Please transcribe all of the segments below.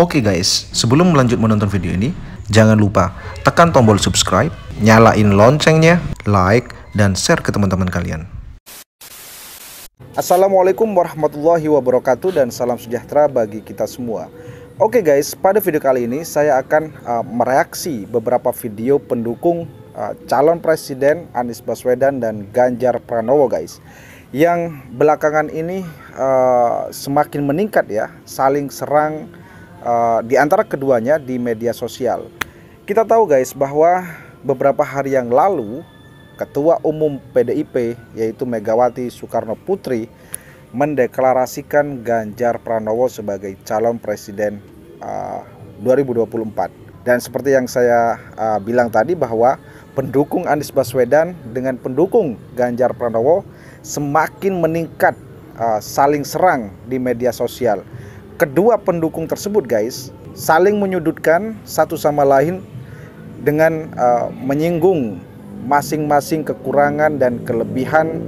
Oke okay guys, sebelum lanjut menonton video ini, jangan lupa tekan tombol subscribe, nyalain loncengnya, like, dan share ke teman-teman kalian. Assalamualaikum warahmatullahi wabarakatuh dan salam sejahtera bagi kita semua. Oke okay guys, pada video kali ini saya akan uh, mereaksi beberapa video pendukung uh, calon presiden Anies Baswedan dan Ganjar Pranowo guys yang belakangan ini uh, semakin meningkat ya, saling serang uh, di antara keduanya di media sosial. Kita tahu guys bahwa beberapa hari yang lalu Ketua Umum PDIP yaitu Megawati Soekarno Putri mendeklarasikan Ganjar Pranowo sebagai calon presiden eh, uh, 2024. Dan seperti yang saya uh, bilang tadi bahwa pendukung Anies Baswedan dengan pendukung Ganjar Pranowo semakin meningkat uh, saling serang di media sosial kedua pendukung tersebut guys saling menyudutkan satu sama lain dengan uh, menyinggung masing-masing kekurangan dan kelebihan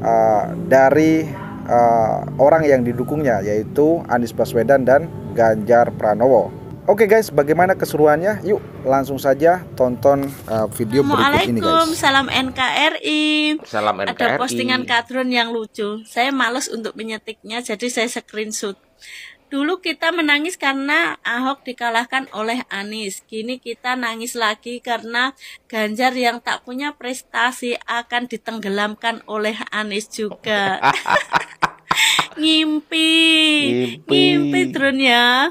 uh, dari uh, orang yang didukungnya yaitu Anies Baswedan dan Ganjar Pranowo. Oke okay guys, bagaimana keseruannya? Yuk langsung saja tonton uh, video berikut ini guys. Assalamualaikum, salam NKRI. Salam NKRI. Ada postingan Katrun yang lucu. Saya males untuk menyetiknya, jadi saya screenshot. Dulu kita menangis karena Ahok dikalahkan oleh Anies. Kini kita nangis lagi karena Ganjar yang tak punya prestasi akan ditenggelamkan oleh Anies juga. ngimpi, ngimpi, ngimpi drone ya.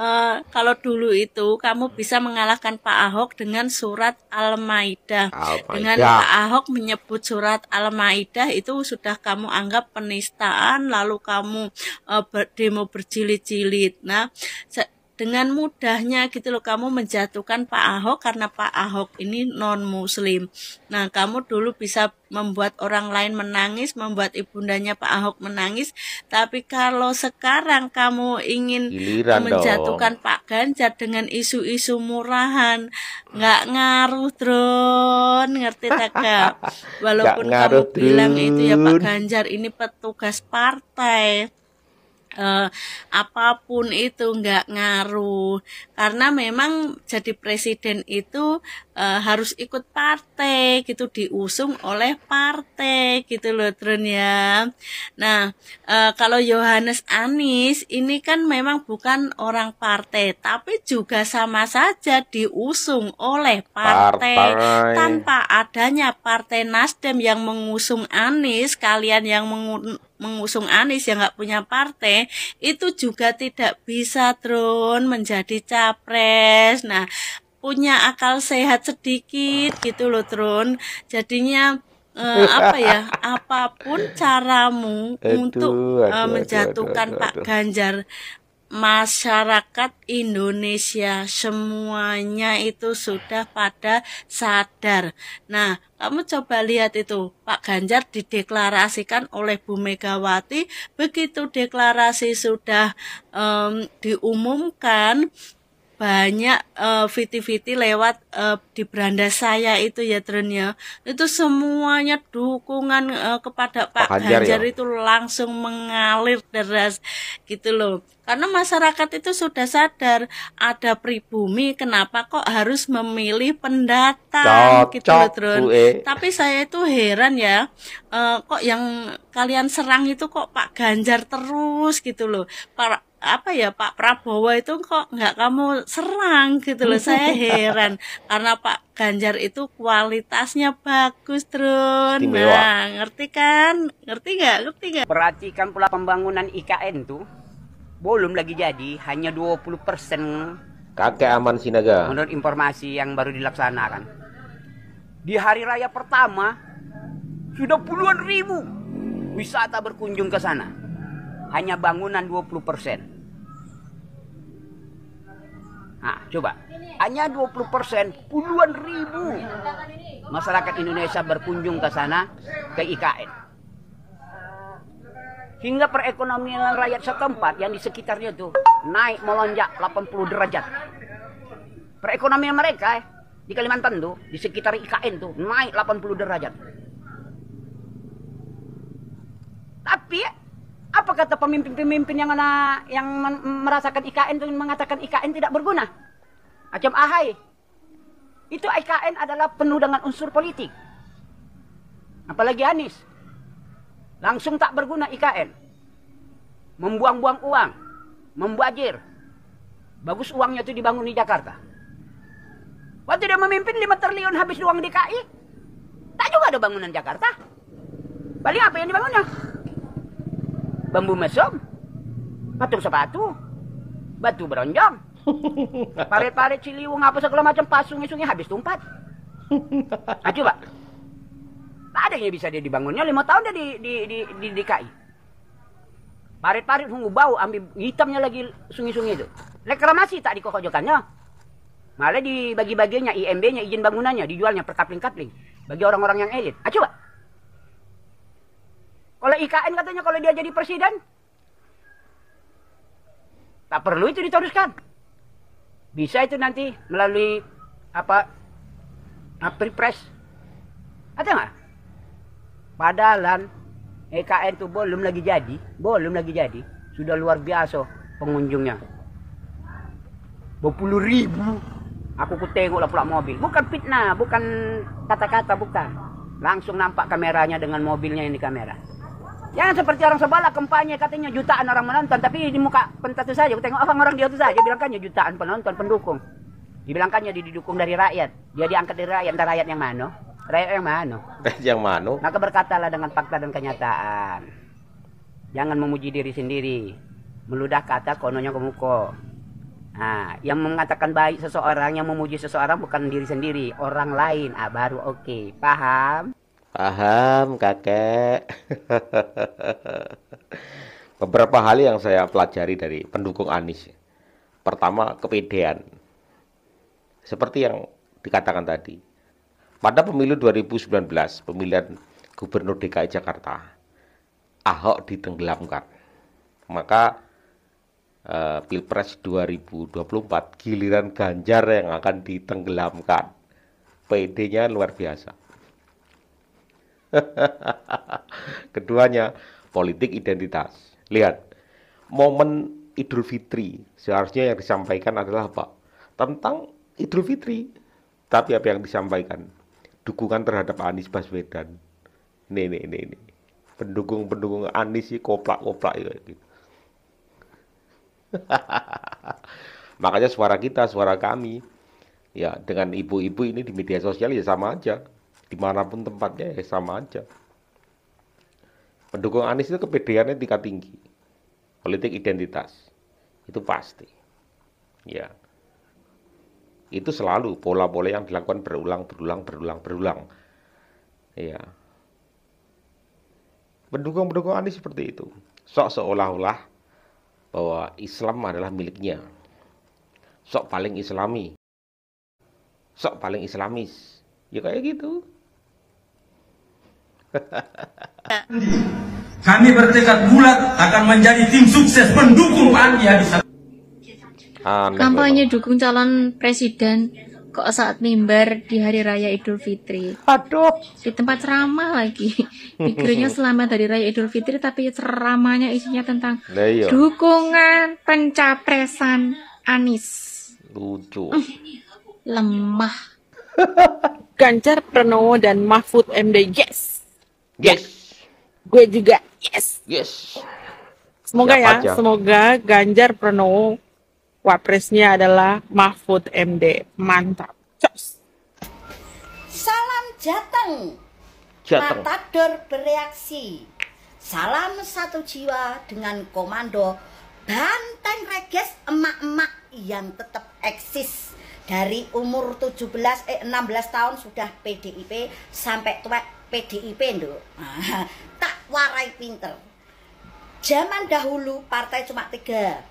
Eh, kalau dulu itu kamu bisa mengalahkan Pak Ahok dengan surat Al-Maidah. Al dengan Pak Ahok menyebut surat Al-Maidah itu sudah kamu anggap penistaan lalu kamu uh, demo berjilid-jilid. Nah, dengan mudahnya gitu loh kamu menjatuhkan Pak Ahok karena Pak Ahok ini non muslim. Nah, kamu dulu bisa membuat orang lain menangis, membuat ibundanya Pak Ahok menangis, tapi kalau sekarang kamu ingin Giliran menjatuhkan dong. Pak Ganjar dengan isu-isu murahan, nggak ngaruh drone, ngerti tak Walaupun ngaruh, kamu bilang itu ya Pak Ganjar ini petugas partai uh, apapun itu nggak ngaruh karena memang jadi presiden itu uh, harus ikut partai gitu diusung oleh partai gitu loh Trun ya nah uh, kalau Yohanes Anis ini kan memang bukan orang partai tapi juga sama saja diusung oleh partai, partai. tanpa adanya partai Nasdem yang mengusung Anis kalian yang mengusung Anies yang nggak punya partai itu juga tidak bisa drone menjadi capres. Nah, punya akal sehat sedikit gitu loh drone. Jadinya eh, apa ya? Apapun caramu untuk aduh, eh, menjatuhkan Pak Ganjar masyarakat Indonesia semuanya itu sudah pada sadar. Nah, kamu coba lihat itu, Pak Ganjar dideklarasikan oleh Bu Megawati, begitu deklarasi sudah um, diumumkan, banyak fiti viti uh, lewat uh, di beranda saya itu ya Dren ya itu semuanya dukungan uh, kepada Pak, ya? Ganjar, itu langsung mengalir deras gitu loh karena masyarakat itu sudah sadar ada pribumi kenapa kok harus memilih pendatang cok, gitu loh Dren e. tapi saya itu heran ya uh, kok yang kalian serang itu kok Pak Ganjar terus gitu loh Pak apa ya Pak Prabowo itu kok nggak kamu serang gitu loh saya heran karena Pak Ganjar itu kualitasnya bagus terus nah ngerti kan ngerti nggak ngerti nggak perhatikan pula pembangunan IKN tuh belum lagi jadi hanya 20 persen kakek aman sinaga menurut informasi yang baru dilaksanakan di hari raya pertama sudah puluhan ribu wisata berkunjung ke sana hanya bangunan 20 persen. Coba, hanya 20 persen, puluhan ribu masyarakat Indonesia berkunjung ke sana, ke IKN. Hingga perekonomian rakyat setempat yang di sekitarnya itu naik melonjak 80 derajat. Perekonomian mereka eh, di Kalimantan tuh, di sekitar IKN tuh naik 80 derajat. Tapi eh, apa kata pemimpin-pemimpin yang mana yang merasakan IKN itu mengatakan IKN tidak berguna? Macam Ahai. Itu IKN adalah penuh dengan unsur politik. Apalagi Anies. Langsung tak berguna IKN. Membuang-buang uang. Membuajir. Bagus uangnya itu dibangun di Jakarta. Waktu dia memimpin 5 triliun habis uang DKI. Tak juga ada bangunan Jakarta. Balik apa yang dibangunnya? Bambu mesum. Patung sepatu. Batu beronjong. Parit-parit ciliwung apa segala macam pasung isungnya habis tumpat. Nah, coba. Tak ada yang bisa dia dibangunnya lima tahun dia di di di, di DKI. Parit-parit hungu bau ambil hitamnya lagi sungi-sungi itu. Reklamasi tak dikokojokannya. Malah dibagi-baginya IMB-nya izin bangunannya dijualnya per kapling-kapling bagi orang-orang yang elit. Ah coba. Kalau IKN katanya kalau dia jadi presiden tak perlu itu diteruskan. Bisa itu nanti melalui apa? Pilpres. Ada nggak? Padahal EKN itu belum lagi jadi, belum lagi jadi, sudah luar biasa pengunjungnya. 20 ribu aku ku tengoklah pula mobil. Bukan fitnah, bukan kata-kata, bukan. Langsung nampak kameranya dengan mobilnya yang di kamera. Ya seperti orang sebala kampanye katanya jutaan orang menonton, tapi di muka pentas itu saja, tengok apa orang dia itu saja, bilangkannya jutaan penonton pendukung. Dibilangkannya didukung dari rakyat, dia diangkat dari rakyat, entar rakyat yang mana? Rakyat yang mana? Rakyat yang mana? Maka berkatalah dengan fakta dan kenyataan. Jangan memuji diri sendiri. Meludah kata kononya ke muka. Nah, yang mengatakan baik seseorang, yang memuji seseorang bukan diri sendiri, orang lain. Ah, baru oke. Okay. Paham? Paham, Kakek. Beberapa hal yang saya pelajari dari pendukung Anies. Pertama, kepedean. Seperti yang dikatakan tadi. Pada pemilu 2019, pemilihan Gubernur DKI Jakarta, Ahok ditenggelamkan. Maka eh, Pilpres 2024 giliran Ganjar yang akan ditenggelamkan. PD-nya luar biasa Keduanya politik identitas. Lihat, momen Idul Fitri seharusnya yang disampaikan adalah apa? Tentang Idul Fitri. Tapi apa yang disampaikan? Dukungan terhadap Anies Baswedan. Nih, nih, nih, nih. Pendukung-pendukung Anies sih koplak-koplak ya, gitu. Makanya suara kita, suara kami, ya dengan ibu-ibu ini di media sosial ya sama aja dimanapun tempatnya ya sama aja pendukung Anies itu kepedeannya tingkat tinggi politik identitas itu pasti ya itu selalu pola-pola yang dilakukan berulang berulang berulang berulang ya pendukung-pendukung Anies seperti itu sok seolah-olah bahwa Islam adalah miliknya sok paling islami sok paling islamis ya kayak gitu kami bertekad bulat akan menjadi tim sukses pendukung Pak Andi Amin. Kampanye dukung calon presiden kok saat mimbar di hari raya Idul Fitri. Aduh. Di tempat ramah lagi. Pikirnya selamat dari raya Idul Fitri tapi ceramahnya isinya tentang Leo. Iya. dukungan pencapresan Anis. Lucu. Hmm. lemah. Ganjar Pranowo dan Mahfud MD. Yes. Yes. Gue juga. Yes. Yes. Semoga Siap ya, aja. semoga Ganjar Pranowo wapresnya adalah Mahfud MD. Mantap. Cus. Salam Jateng. Jateng. Matador bereaksi. Salam satu jiwa dengan komando Banteng Reges emak-emak yang tetap eksis dari umur 17 eh 16 tahun sudah PDIP sampai tua PDIP nduk. tak warai pinter. Zaman dahulu partai cuma tiga.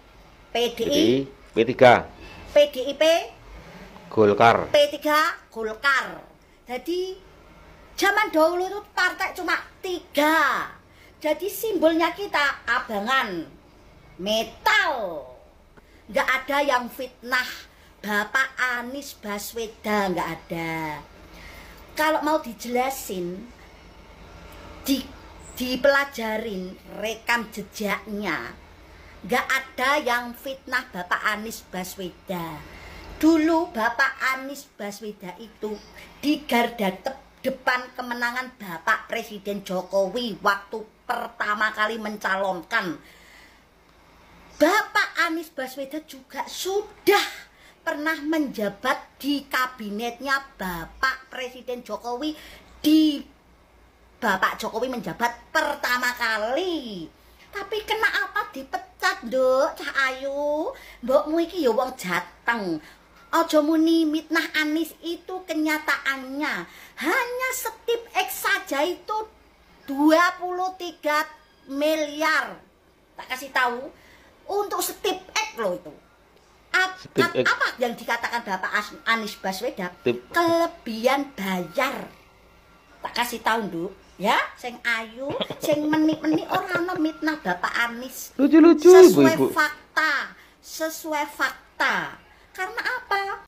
PDI, PDI P3. PDIP, Golkar. P3, Golkar. Jadi zaman dahulu itu partai cuma tiga. Jadi simbolnya kita abangan, metal. Nggak ada yang fitnah Bapak Anies Baswedan, nggak ada kalau mau dijelasin di dipelajarin rekam jejaknya nggak ada yang fitnah Bapak Anies Baswedan dulu Bapak Anies Baswedan itu di garda depan kemenangan Bapak Presiden Jokowi waktu pertama kali mencalonkan Bapak Anies Baswedan juga sudah pernah menjabat di kabinetnya Bapak Presiden Jokowi di Bapak Jokowi menjabat pertama kali. Tapi kena apa dipecat, Dok? Cah Ayu, mbokmu iki ya wong jateng. Ojo muni mitnah Anis itu kenyataannya hanya setip X saja itu 23 miliar. Tak kasih tahu untuk setip X loh itu. Nah, eh, apa yang dikatakan Bapak Anies Baswedan? Kelebihan bayar. Tak kasih tahu, Nduk. Ya, sing ayu, sing menik-menik orang ana mitnah Bapak Anies. Lucu-lucu, Sesuai ibu. fakta, sesuai fakta. Karena apa?